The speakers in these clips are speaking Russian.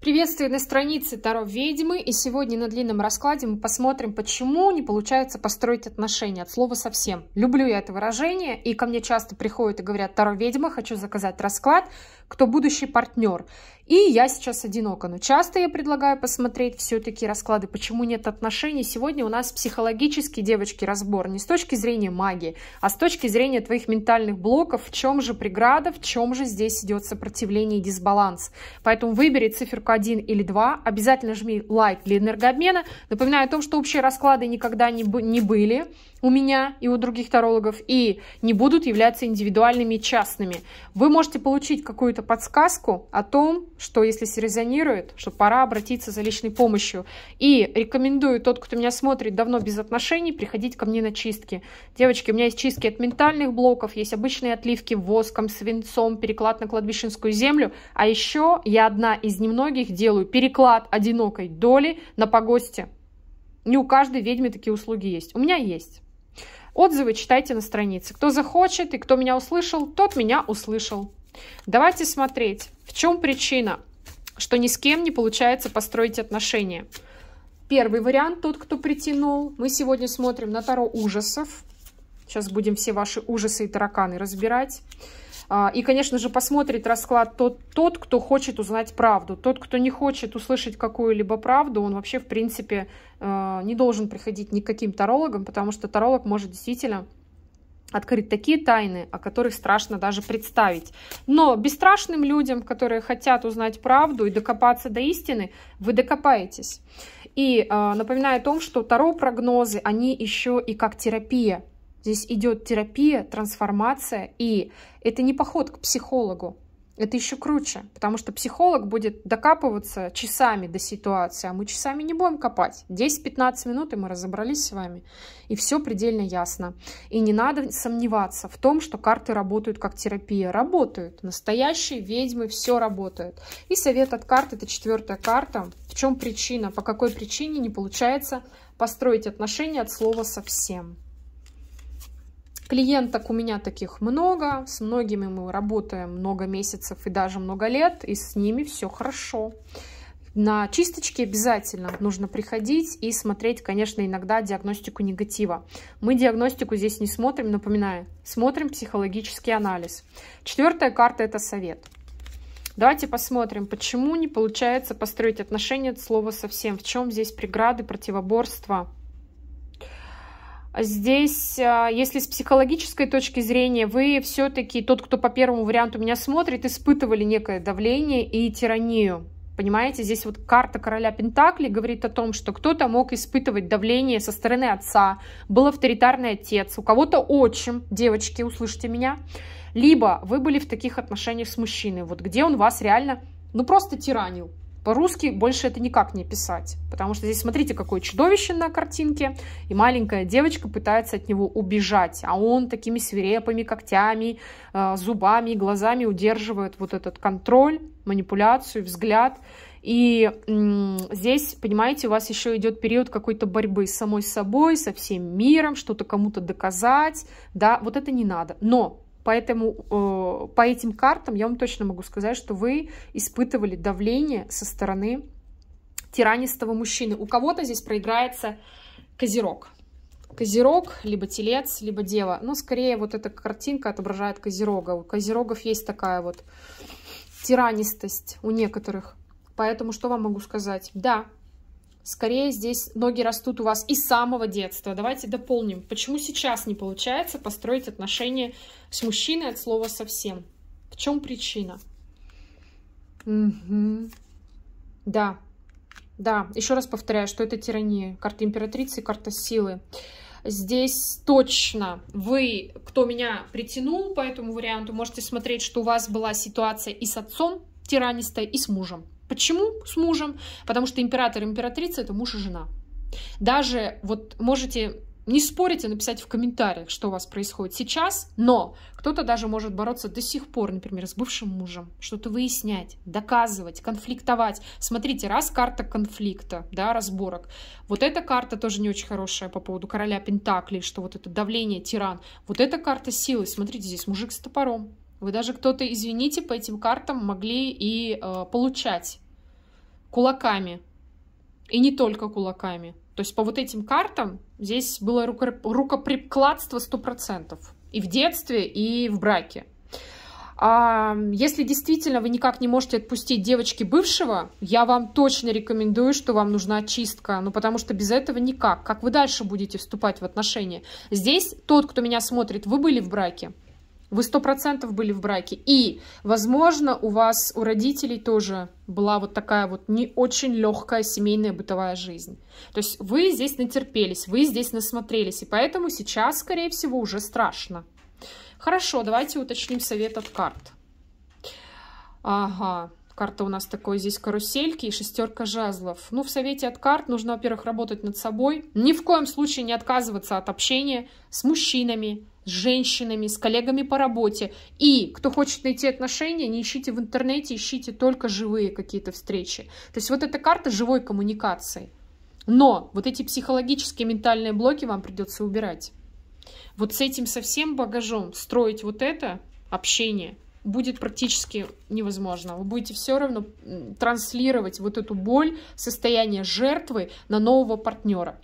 Приветствую на странице Таро Ведьмы. И сегодня на длинном раскладе мы посмотрим, почему не получается построить отношения. От слова совсем. Люблю я это выражение. И ко мне часто приходят и говорят, Таро Ведьма, хочу заказать расклад. Кто будущий партнер? И я сейчас одинока, но часто я предлагаю посмотреть все-таки расклады, почему нет отношений. Сегодня у нас психологический, девочки, разбор не с точки зрения магии, а с точки зрения твоих ментальных блоков, в чем же преграда, в чем же здесь идет сопротивление и дисбаланс. Поэтому выбери циферку 1 или 2, обязательно жми лайк для энергообмена. Напоминаю о том, что общие расклады никогда не, не были у меня и у других тарологов и не будут являться индивидуальными и частными. Вы можете получить какую-то подсказку о том, что если резонирует, что пора обратиться за личной помощью. И рекомендую тот, кто меня смотрит давно без отношений, приходить ко мне на чистки. Девочки, у меня есть чистки от ментальных блоков, есть обычные отливки воском, свинцом, переклад на кладбищенскую землю. А еще я одна из немногих делаю переклад одинокой доли на погосте. Не у каждой ведьмы такие услуги есть. У меня есть. Отзывы читайте на странице. Кто захочет и кто меня услышал, тот меня услышал. Давайте смотреть, в чем причина, что ни с кем не получается построить отношения. Первый вариант, тот, кто притянул. Мы сегодня смотрим на Таро ужасов. Сейчас будем все ваши ужасы и тараканы разбирать. А, и, конечно же, посмотрит расклад тот, тот, кто хочет узнать правду. Тот, кто не хочет услышать какую-либо правду, он вообще, в принципе, э, не должен приходить ни к каким тарологам, потому что таролог может действительно открыть такие тайны, о которых страшно даже представить. Но бесстрашным людям, которые хотят узнать правду и докопаться до истины, вы докопаетесь. И э, напоминаю о том, что Таро прогнозы, они еще и как терапия. Здесь идет терапия, трансформация, и это не поход к психологу. Это еще круче, потому что психолог будет докапываться часами до ситуации, а мы часами не будем копать. 10-15 минут, и мы разобрались с вами. И все предельно ясно. И не надо сомневаться в том, что карты работают как терапия. Работают. Настоящие ведьмы, все работают. И совет от карт, это четвертая карта. В чем причина? По какой причине не получается построить отношения от слова совсем? Клиенток у меня таких много, с многими мы работаем много месяцев и даже много лет, и с ними все хорошо. На чисточки обязательно нужно приходить и смотреть, конечно, иногда диагностику негатива. Мы диагностику здесь не смотрим, напоминаю, смотрим психологический анализ. Четвертая карта – это совет. Давайте посмотрим, почему не получается построить отношения от слова совсем, в чем здесь преграды, противоборства. Здесь, а, если с психологической точки зрения, вы все-таки, тот, кто по первому варианту меня смотрит, испытывали некое давление и тиранию. Понимаете, здесь вот карта короля Пентакли говорит о том, что кто-то мог испытывать давление со стороны отца, был авторитарный отец, у кого-то отчим, девочки, услышите меня. Либо вы были в таких отношениях с мужчиной, вот где он вас реально, ну просто тиранил, по-русски больше это никак не писать, потому что здесь смотрите, какое чудовище на картинке, и маленькая девочка пытается от него убежать, а он такими свирепыми когтями, э, зубами, глазами удерживает вот этот контроль, манипуляцию, взгляд. И здесь, понимаете, у вас еще идет период какой-то борьбы с самой собой, со всем миром, что-то кому-то доказать, да, вот это не надо. Но Поэтому э, по этим картам я вам точно могу сказать, что вы испытывали давление со стороны тиранистого мужчины. У кого-то здесь проиграется козерог. Козерог, либо телец, либо дева. Но ну, скорее, вот эта картинка отображает козерога. У козерогов есть такая вот тиранистость у некоторых. Поэтому что вам могу сказать? Да, Скорее здесь ноги растут у вас и самого детства. Давайте дополним, почему сейчас не получается построить отношения с мужчиной от слова совсем. В чем причина? Угу. Да, да, еще раз повторяю, что это тирания. Карта императрицы, карта силы. Здесь точно вы, кто меня притянул по этому варианту, можете смотреть, что у вас была ситуация и с отцом тиранистой, и с мужем. Почему с мужем? Потому что император и императрица — это муж и жена. Даже вот можете не спорите, написать в комментариях, что у вас происходит сейчас, но кто-то даже может бороться до сих пор, например, с бывшим мужем, что-то выяснять, доказывать, конфликтовать. Смотрите, раз карта конфликта, да, разборок. Вот эта карта тоже не очень хорошая по поводу короля Пентаклей, что вот это давление, тиран. Вот эта карта силы. Смотрите, здесь мужик с топором. Вы даже кто-то, извините, по этим картам могли и э, получать кулаками. И не только кулаками. То есть по вот этим картам здесь было рукоприкладство 100%. И в детстве, и в браке. А если действительно вы никак не можете отпустить девочки бывшего, я вам точно рекомендую, что вам нужна очистка, Ну, потому что без этого никак. Как вы дальше будете вступать в отношения? Здесь тот, кто меня смотрит, вы были в браке? Вы сто процентов были в браке. И, возможно, у вас, у родителей тоже была вот такая вот не очень легкая семейная бытовая жизнь. То есть вы здесь натерпелись, вы здесь насмотрелись, и поэтому сейчас, скорее всего, уже страшно. Хорошо, давайте уточним совет от карт. Ага, Карта у нас такой здесь карусельки и шестерка жезлов. Ну, в совете от карт нужно, во-первых, работать над собой. Ни в коем случае не отказываться от общения с мужчинами, с женщинами, с коллегами по работе. И кто хочет найти отношения, не ищите в интернете, ищите только живые какие-то встречи. То есть вот эта карта живой коммуникации. Но вот эти психологические ментальные блоки вам придется убирать. Вот с этим совсем багажом строить вот это общение – будет практически невозможно. Вы будете все равно транслировать вот эту боль, состояние жертвы на нового партнера.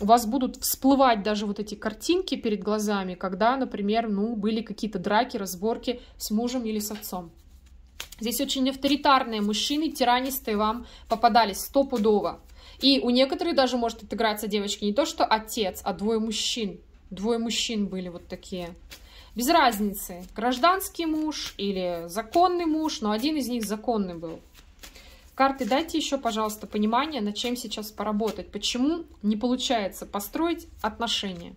У вас будут всплывать даже вот эти картинки перед глазами, когда, например, ну, были какие-то драки, разборки с мужем или с отцом. Здесь очень авторитарные мужчины, тиранистые вам попадались стопудово. И у некоторых даже может отыграться девочки не то, что отец, а двое мужчин. Двое мужчин были вот такие без разницы, гражданский муж или законный муж, но один из них законный был. Карты, дайте еще, пожалуйста, понимание, над чем сейчас поработать, почему не получается построить отношения.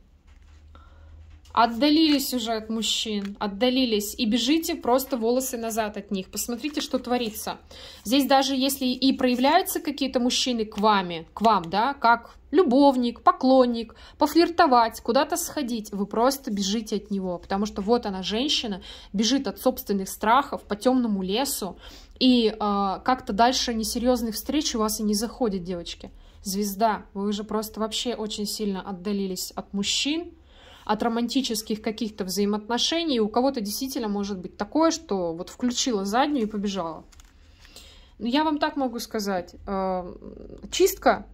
Отдалились уже от мужчин, отдалились. И бежите просто волосы назад от них. Посмотрите, что творится. Здесь даже если и проявляются какие-то мужчины к вами, к вам, да, как любовник, поклонник, пофлиртовать, куда-то сходить, вы просто бежите от него, потому что вот она, женщина, бежит от собственных страхов по темному лесу, и э, как-то дальше несерьезных встреч у вас и не заходит, девочки. Звезда, вы уже просто вообще очень сильно отдалились от мужчин, от романтических каких-то взаимоотношений. У кого-то действительно может быть такое, что вот включила заднюю и побежала. Но ну, я вам так могу сказать. Э, чистка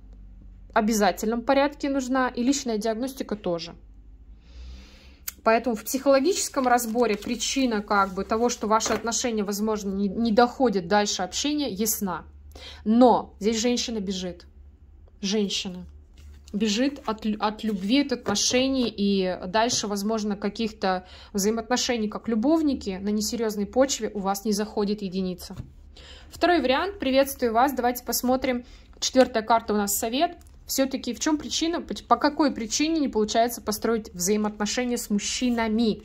в обязательном порядке нужна и личная диагностика тоже. Поэтому в психологическом разборе причина как бы того, что ваши отношения, возможно, не, не доходят дальше общения, ясна. Но здесь женщина бежит. Женщина бежит от, от любви, от отношений и дальше, возможно, каких-то взаимоотношений, как любовники, на несерьезной почве у вас не заходит единица. Второй вариант. Приветствую вас. Давайте посмотрим. Четвертая карта у нас совет. Все-таки в чем причина, по какой причине не получается построить взаимоотношения с мужчинами?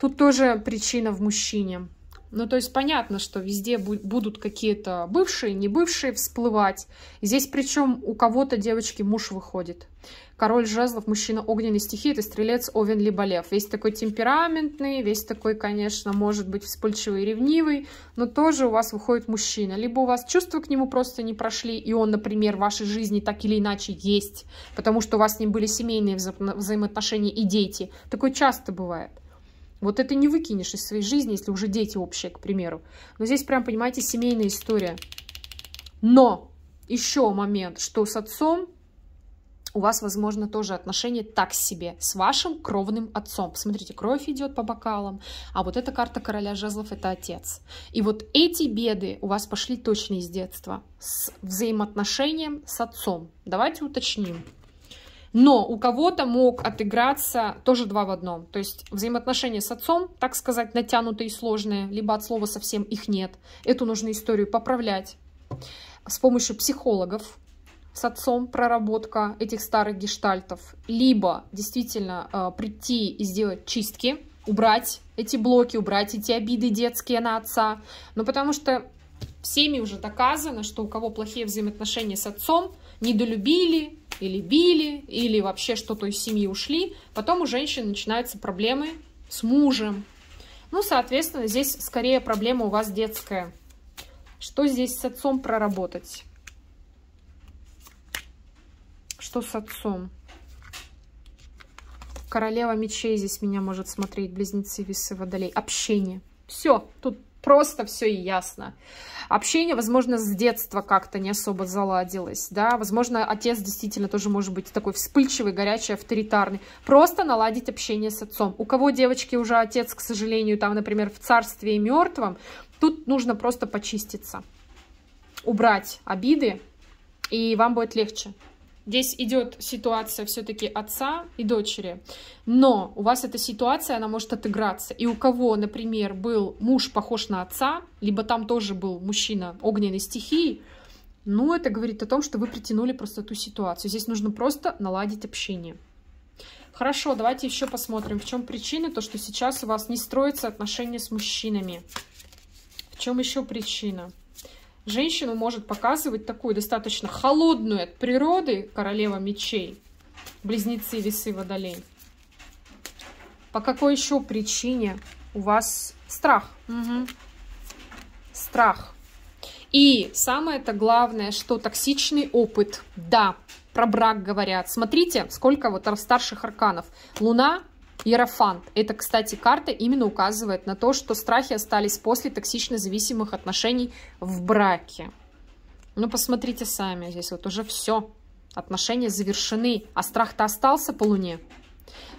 Тут тоже причина в мужчине. Ну, то есть понятно, что везде будут какие-то бывшие, не бывшие всплывать. Здесь причем у кого-то, девочки, муж выходит. Король жезлов, мужчина огненной стихии, это стрелец Овен либо лев. Весь такой темпераментный, весь такой, конечно, может быть вспыльчивый и ревнивый, но тоже у вас выходит мужчина. Либо у вас чувства к нему просто не прошли, и он, например, в вашей жизни так или иначе есть, потому что у вас с ним были семейные вза взаимоотношения и дети. Такое часто бывает. Вот это не выкинешь из своей жизни, если уже дети общие, к примеру. Но здесь прям, понимаете, семейная история. Но еще момент, что с отцом у вас, возможно, тоже отношения так себе с вашим кровным отцом. Посмотрите, кровь идет по бокалам, а вот эта карта короля жезлов — это отец. И вот эти беды у вас пошли точно из детства, с взаимоотношением с отцом. Давайте уточним. Но у кого-то мог отыграться тоже два в одном. То есть взаимоотношения с отцом, так сказать, натянутые и сложные, либо от слова совсем их нет. Эту нужно историю поправлять с помощью психологов, с отцом проработка этих старых гештальтов, либо действительно э, прийти и сделать чистки, убрать эти блоки, убрать эти обиды детские на отца. Ну, потому что всеми уже доказано, что у кого плохие взаимоотношения с отцом, недолюбили, или били, или вообще что-то из семьи ушли, потом у женщин начинаются проблемы с мужем. Ну, соответственно, здесь скорее проблема у вас детская. Что здесь с отцом проработать? Что с отцом? Королева мечей здесь меня может смотреть, близнецы, весы, водолей. Общение. Все, тут просто все и ясно. Общение, возможно, с детства как-то не особо заладилось, да, возможно, отец действительно тоже может быть такой вспыльчивый, горячий, авторитарный. Просто наладить общение с отцом. У кого девочки уже отец, к сожалению, там, например, в царстве мертвом, тут нужно просто почиститься, убрать обиды, и вам будет легче. Здесь идет ситуация все-таки отца и дочери. Но у вас эта ситуация, она может отыграться. И у кого, например, был муж похож на отца, либо там тоже был мужчина огненной стихии, ну, это говорит о том, что вы притянули просто ту ситуацию. Здесь нужно просто наладить общение. Хорошо, давайте еще посмотрим, в чем причина, то, что сейчас у вас не строятся отношения с мужчинами. В чем еще причина? женщину может показывать такую достаточно холодную от природы королева мечей, близнецы весы водолей. По какой еще причине у вас страх? Угу. Страх. И самое-то главное, что токсичный опыт. Да, про брак говорят. Смотрите, сколько вот старших арканов. Луна, Иерофант. Это, кстати, карта именно указывает на то, что страхи остались после токсично зависимых отношений в браке. Ну, посмотрите сами, здесь вот уже все. Отношения завершены, а страх-то остался по луне.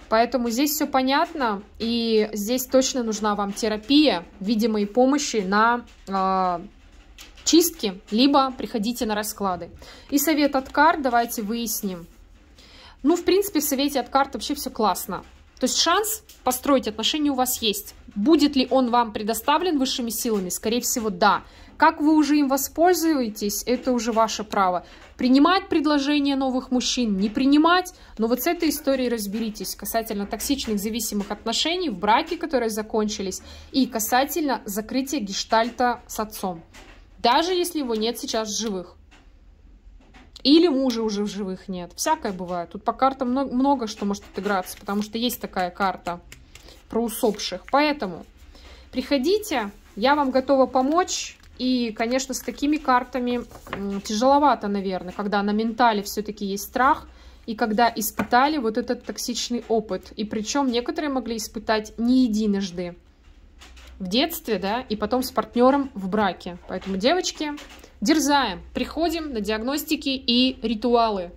Поэтому здесь все понятно, и здесь точно нужна вам терапия, видимо, и помощи на э, чистки, либо приходите на расклады. И совет от карт давайте выясним. Ну, в принципе, в совете от карт вообще все классно. То есть шанс построить отношения у вас есть. Будет ли он вам предоставлен высшими силами? Скорее всего, да. Как вы уже им воспользуетесь, это уже ваше право. Принимать предложения новых мужчин, не принимать. Но вот с этой историей разберитесь касательно токсичных зависимых отношений в браке, которые закончились, и касательно закрытия гештальта с отцом. Даже если его нет сейчас в живых. Или мужа уже в живых нет. Всякое бывает. Тут по картам много, много что может отыграться, потому что есть такая карта про усопших. Поэтому приходите, я вам готова помочь. И, конечно, с такими картами тяжеловато, наверное, когда на ментале все-таки есть страх, и когда испытали вот этот токсичный опыт. И причем некоторые могли испытать не единожды в детстве, да, и потом с партнером в браке. Поэтому, девочки, Дерзаем, приходим на диагностики и ритуалы.